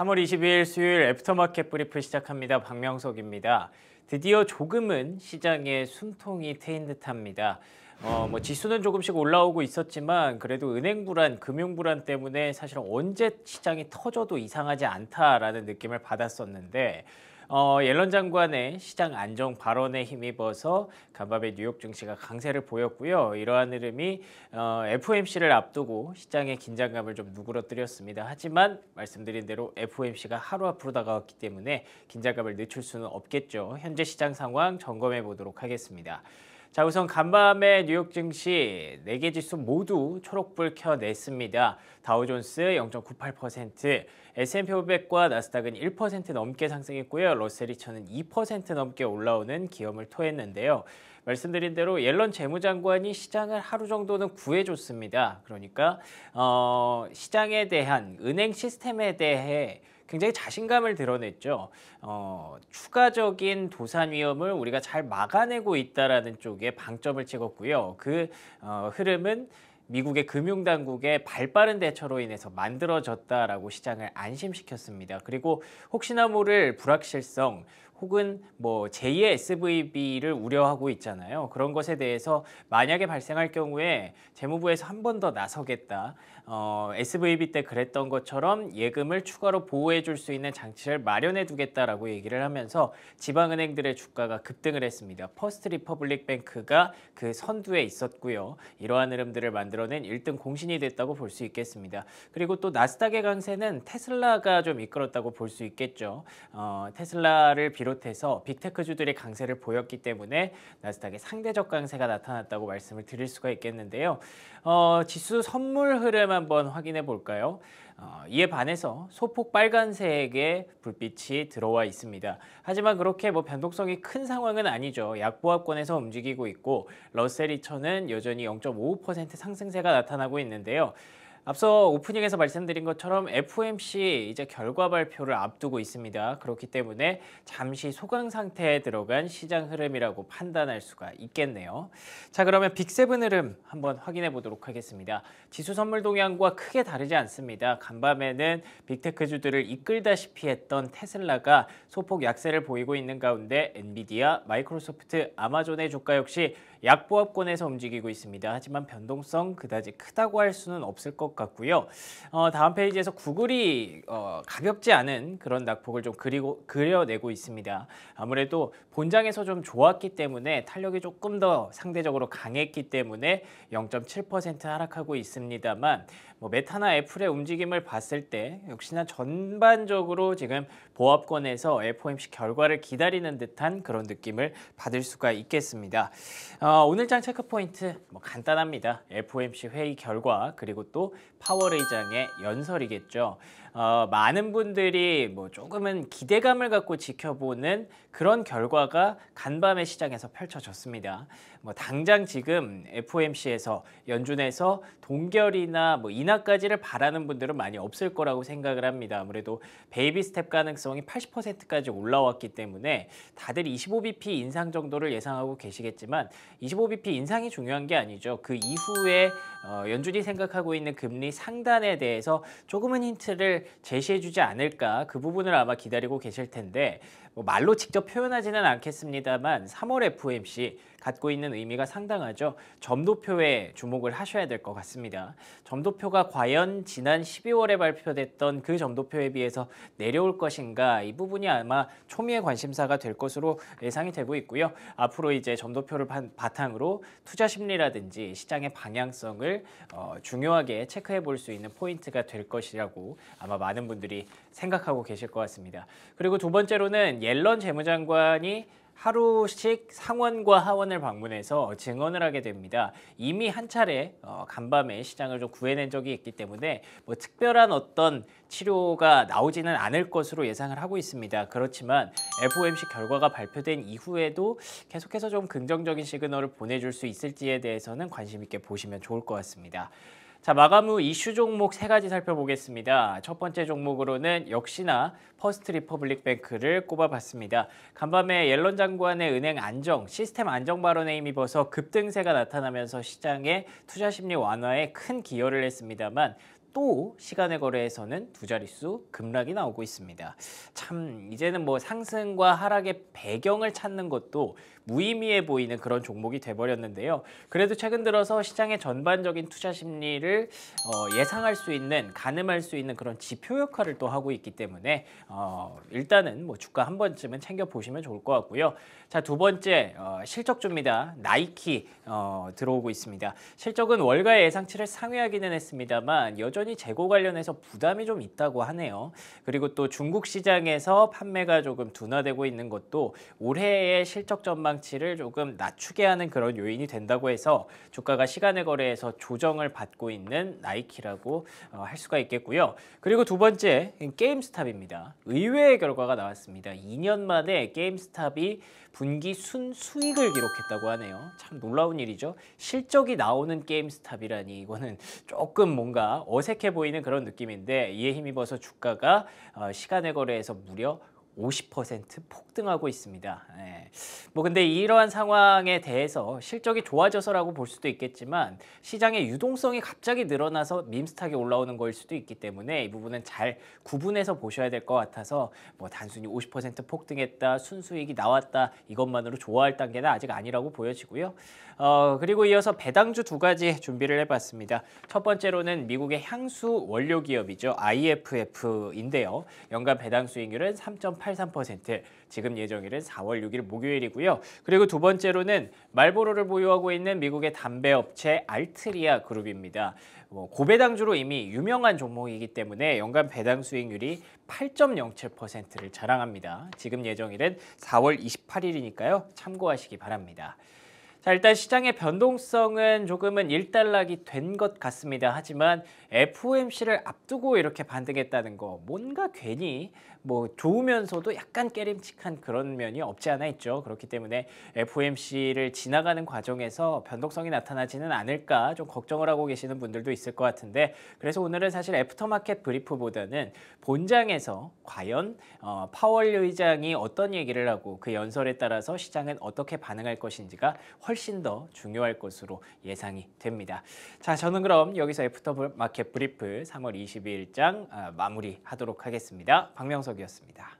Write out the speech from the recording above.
3월 22일 수요일 애프터마켓 브리프 시작합니다. 박명석입니다. 드디어 조금은 시장의 숨통이 트인 듯합니다. 어, 뭐 지수는 조금씩 올라오고 있었지만 그래도 은행 불안, 금융 불안 때문에 사실 언제 시장이 터져도 이상하지 않다라는 느낌을 받았었는데 어, 옐런 장관의 시장 안정 발언에 힘입어서 간밤에 뉴욕 증시가 강세를 보였고요. 이러한 흐름이 어, FOMC를 앞두고 시장의 긴장감을 좀 누그러뜨렸습니다. 하지만 말씀드린 대로 FOMC가 하루 앞으로 다가왔기 때문에 긴장감을 늦출 수는 없겠죠. 현재 시장 상황 점검해 보도록 하겠습니다. 자, 우선 간밤에 뉴욕 증시 4개 지수 모두 초록불 켜냈습니다. 다우존스 0.98%, S&P 500과 나스닥은 1% 넘게 상승했고요. 러셀이 1000은2% 넘게 올라오는 기염을 토했는데요. 말씀드린 대로 옐런 재무장관이 시장을 하루 정도는 구해줬습니다. 그러니까 어, 시장에 대한 은행 시스템에 대해 굉장히 자신감을 드러냈죠. 어, 추가적인 도산 위험을 우리가 잘 막아내고 있다라는 쪽에 방점을 찍었고요. 그 어, 흐름은 미국의 금융당국의 발빠른 대처로 인해서 만들어졌다라고 시장을 안심시켰습니다. 그리고 혹시나 모를 불확실성, 혹은 뭐 제2의 SVB를 우려하고 있잖아요. 그런 것에 대해서 만약에 발생할 경우에 재무부에서 한 번 더 나서겠다. 어, SVB 때 그랬던 것처럼 예금을 추가로 보호해 줄 수 있는 장치를 마련해 두겠다라고 얘기를 하면서 지방은행들의 주가가 급등을 했습니다. 퍼스트 리퍼블릭 뱅크가 그 선두에 있었고요. 이러한 흐름들을 만들어낸 1등 공신이 됐다고 볼 수 있겠습니다. 그리고 또 나스닥의 강세는 테슬라가 좀 이끌었다고 볼 수 있겠죠. 어, 테슬라를 비롯 비롯해서 빅테크주들이 강세를 보였기 때문에 나스닥의 상대적 강세가 나타났다고 말씀을 드릴 수가 있겠는데요. 어, 지수 선물 흐름 한번 확인해 볼까요? 어, 이에 반해서 소폭 빨간색의 불빛이 들어와 있습니다. 하지만 그렇게 뭐 변동성이 큰 상황은 아니죠. 약보합권에서 움직이고 있고 러셀 2000은 여전히 0.55% 상승세가 나타나고 있는데요. 앞서 오프닝에서 말씀드린 것처럼 FOMC 이제 결과 발표를 앞두고 있습니다. 그렇기 때문에 잠시 소강 상태에 들어간 시장 흐름이라고 판단할 수가 있겠네요. 자 그러면 빅세븐 흐름 한번 확인해 보도록 하겠습니다. 지수 선물 동향과 크게 다르지 않습니다. 간밤에는 빅테크 주들을 이끌다시피 했던 테슬라가 소폭 약세를 보이고 있는 가운데 엔비디아, 마이크로소프트, 아마존의 주가 역시 약보합권에서 움직이고 있습니다. 하지만 변동성 그다지 크다고 할 수는 없을 것 같고요. 어, 다음 페이지에서 구글이 어, 가볍지 않은 그런 낙폭을 좀 그리고 그려내고 있습니다. 아무래도 본장에서 좀 좋았기 때문에 탄력이 조금 더 상대적으로 강했기 때문에 0.7% 하락하고 있습니다만 뭐 메타나 애플의 움직임을 봤을 때 역시나 전반적으로 지금 보합권에서 FOMC 결과를 기다리는 듯한 그런 느낌을 받을 수가 있겠습니다. 어, 오늘장 체크 포인트 뭐 간단합니다. FOMC 회의 결과 그리고 또 파월의장의 연설이겠죠. 어, 많은 분들이 뭐 조금은 기대감을 갖고 지켜보는 그런 결과가 간밤의 시장에서 펼쳐졌습니다. 뭐 당장 지금 FOMC에서 연준에서 동결이나 뭐 인하까지를 바라는 분들은 많이 없을 거라고 생각을 합니다. 아무래도 베이비 스텝 가능성이 80%까지 올라왔기 때문에 다들 25bp 인상 정도를 예상하고 계시겠지만 25bp 인상이 중요한 게 아니죠. 그 이후에 어, 연준이 생각하고 있는 금리 상단에 대해서 조금은 힌트를 제시해주지 않을까 그 부분을 아마 기다리고 계실 텐데 뭐 말로 직접 표현하지는 않겠습니다만 3월 FOMC 갖고 있는 의미가 상당하죠. 점도표에 주목을 하셔야 될 것 같습니다. 점도표가 과연 지난 12월에 발표됐던 그 점도표에 비해서 내려올 것인가 이 부분이 아마 초미의 관심사가 될 것으로 예상이 되고 있고요. 앞으로 이제 점도표를 바탕으로 투자 심리라든지 시장의 방향성을 어, 중요하게 체크해 볼 수 있는 포인트가 될 것이라고 아마 아마 많은 분들이 생각하고 계실 것 같습니다. 그리고 두 번째로는 옐런 재무장관이 하루씩 상원과 하원을 방문해서 증언을 하게 됩니다. 이미 한 차례 어, 간밤에 시장을 좀 구해낸 적이 있기 때문에 뭐 특별한 어떤 치료가 나오지는 않을 것으로 예상을 하고 있습니다. 그렇지만 FOMC 결과가 발표된 이후에도 계속해서 좀 긍정적인 시그널을 보내줄 수 있을지에 대해서는 관심 있게 보시면 좋을 것 같습니다. 자, 마감 후 이슈 종목 세 가지 살펴보겠습니다. 첫 번째 종목으로는 역시나 퍼스트 리퍼블릭 뱅크를 꼽아봤습니다. 간밤에 옐런 장관의 은행 안정, 시스템 안정 발언에 힘입어서 급등세가 나타나면서 시장의 투자 심리 완화에 큰 기여를 했습니다만 또 시간의 거래에서는 두 자릿수 급락이 나오고 있습니다. 참 이제는 뭐 상승과 하락의 배경을 찾는 것도 무의미해 보이는 그런 종목이 돼버렸는데요. 그래도 최근 들어서 시장의 전반적인 투자 심리를 어, 예상할 수 있는 가늠할 수 있는 그런 지표 역할을 또 하고 있기 때문에 어, 일단은 뭐 주가 한 번쯤은 챙겨 보시면 좋을 것 같고요. 자두 번째 어, 실적주입니다. 나이키 어, 들어오고 있습니다. 실적은 월가 예상치를 상회하기는 했습니다만 여전 여전히 재고 관련해서 부담이 좀 있다고 하네요. 그리고 또 중국 시장에서 판매가 조금 둔화되고 있는 것도 올해의 실적 전망치를 조금 낮추게 하는 그런 요인이 된다고 해서 주가가 시간의 거래에서 조정을 받고 있는 나이키라고 어, 할 수가 있겠고요. 그리고 두 번째 게임스탑입니다. 의외의 결과가 나왔습니다. 2년 만에 게임스탑이 분기 순 수익을 기록했다고 하네요. 참 놀라운 일이죠. 실적이 나오는 게임스탑이라니 이거는 조금 뭔가 어색 어색해 보이는 그런 느낌인데 이에 힘입어서 주가가 어, 시간의 거래에서 무려 50% 폭등하고 있습니다. 예. 뭐 근데 이러한 상황에 대해서 실적이 좋아져서라고 볼 수도 있겠지만 시장의 유동성이 갑자기 늘어나서 밈스탁이 올라오는 거 수도 있기 때문에 이 부분은 잘 구분해서 보셔야 될 것 같아서 뭐 단순히 50% 폭등했다, 순수익이 나왔다 이것만으로 좋아할 단계는 아직 아니라고 보여지고요. 어, 그리고 이어서 배당주 두 가지 준비를 해봤습니다. 첫 번째로는 미국의 향수 원료 기업이죠. IFF인데요. 연간 배당 수익률은 3. 0.83% 지금 예정일은 4월 6일 목요일이고요. 그리고 두 번째로는 말보로를 보유하고 있는 미국의 담배 업체 알트리아 그룹입니다. 뭐 고배당주로 이미 유명한 종목이기 때문에 연간 배당 수익률이 8.07%를 자랑합니다. 지금 예정일은 4월 28일이니까요. 참고하시기 바랍니다. 자, 일단 시장의 변동성은 조금은 일단락이된 것 같습니다. 하지만 FOMC를 앞두고 이렇게 반등했다는 거 뭔가 괜히 뭐 좋으면서도 약간 깨림칙한 그런 면이 없지 않아 있죠. 그렇기 때문에 FOMC를 지나가는 과정에서 변동성이 나타나지는 않을까 좀 걱정을 하고 계시는 분들도 있을 것 같은데 그래서 오늘은 사실 애프터마켓 브리프보다는 본장에서 과연 어, 파월 의장이 어떤 얘기를 하고 그 연설에 따라서 시장은 어떻게 반응할 것인지가 훨씬 더 중요할 것으로 예상이 됩니다. 자, 저는 그럼 여기서 애프터 마켓 브리프 3월 22일장 아, 마무리하도록 하겠습니다. 박명석이었습니다.